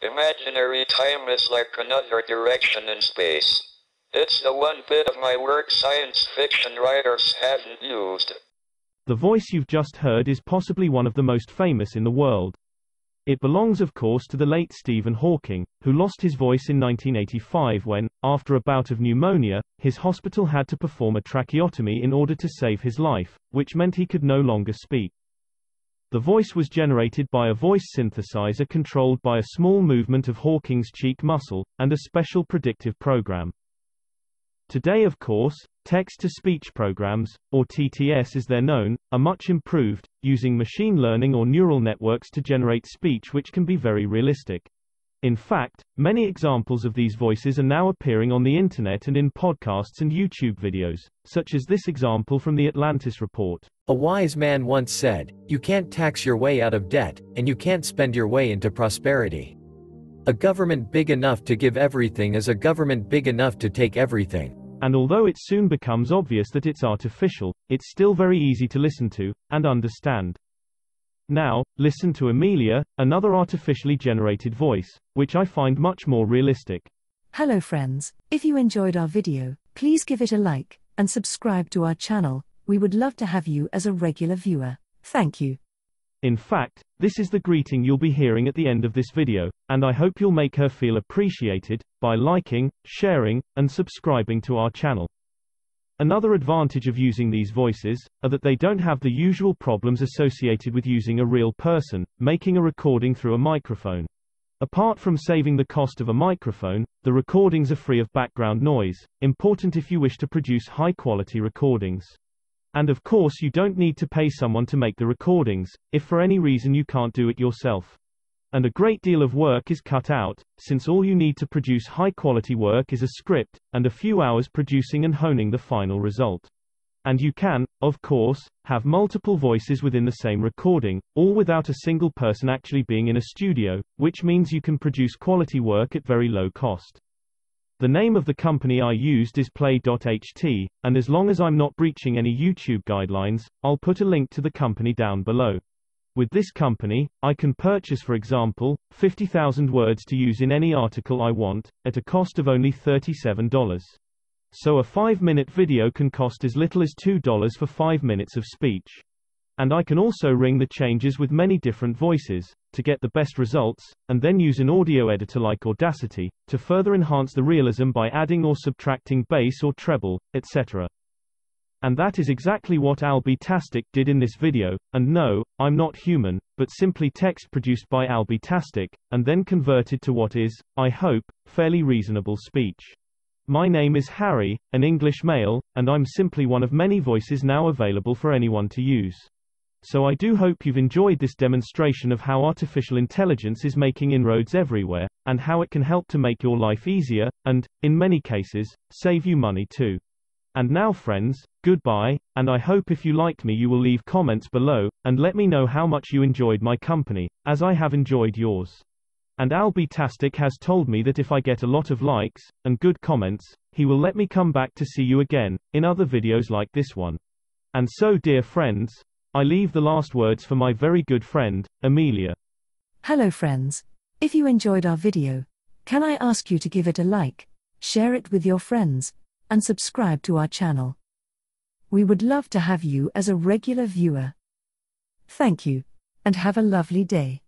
Imaginary time is like another direction in space. It's the one bit of my work science fiction writers haven't used. The voice you've just heard is possibly one of the most famous in the world. It belongs of course to the late Stephen Hawking, who lost his voice in 1985 when, after a bout of pneumonia, his hospital had to perform a tracheotomy in order to save his life, which meant he could no longer speak. The voice was generated by a voice synthesizer controlled by a small movement of Hawking's cheek muscle, and a special predictive program. Today of course, text-to-speech programs, or TTS as they're known, are much improved, using machine learning or neural networks to generate speech which can be very realistic. In fact, many examples of these voices are now appearing on the internet and in podcasts and YouTube videos, such as this example from the Atlantis Report. A wise man once said, You can't tax your way out of debt, and you can't spend your way into prosperity. A government big enough to give everything is a government big enough to take everything. And although it soon becomes obvious that it's artificial, it's still very easy to listen to and understand. Now, listen to Amelia, another artificially generated voice, which I find much more realistic. Hello friends, if you enjoyed our video, please give it a like, and subscribe to our channel, we would love to have you as a regular viewer. Thank you. In fact, this is the greeting you'll be hearing at the end of this video, and I hope you'll make her feel appreciated, by liking, sharing, and subscribing to our channel. Another advantage of using these voices, are that they don't have the usual problems associated with using a real person, making a recording through a microphone. Apart from saving the cost of a microphone, the recordings are free of background noise, important if you wish to produce high-quality recordings. And of course you don't need to pay someone to make the recordings, if for any reason you can't do it yourself. And a great deal of work is cut out, since all you need to produce high-quality work is a script, and a few hours producing and honing the final result. And you can, of course, have multiple voices within the same recording, all without a single person actually being in a studio, which means you can produce quality work at very low cost. The name of the company I used is Play.ht, and as long as I'm not breaching any YouTube guidelines, I'll put a link to the company down below. With this company, I can purchase for example, 50,000 words to use in any article I want, at a cost of only $37. So a 5-minute video can cost as little as $2 for 5 minutes of speech. And I can also ring the changes with many different voices, to get the best results, and then use an audio editor like Audacity, to further enhance the realism by adding or subtracting bass or treble, etc. And that is exactly what Albi did in this video, and no, I'm not human, but simply text produced by Albi and then converted to what is, I hope, fairly reasonable speech. My name is Harry, an English male, and I'm simply one of many voices now available for anyone to use. So I do hope you've enjoyed this demonstration of how artificial intelligence is making inroads everywhere, and how it can help to make your life easier, and, in many cases, save you money too. And now friends, goodbye, and I hope if you liked me you will leave comments below, and let me know how much you enjoyed my company, as I have enjoyed yours. And Albitastic has told me that if I get a lot of likes, and good comments, he will let me come back to see you again, in other videos like this one. And so dear friends, I leave the last words for my very good friend, Amelia. Hello friends. If you enjoyed our video, can I ask you to give it a like, share it with your friends, and subscribe to our channel. We would love to have you as a regular viewer. Thank you, and have a lovely day.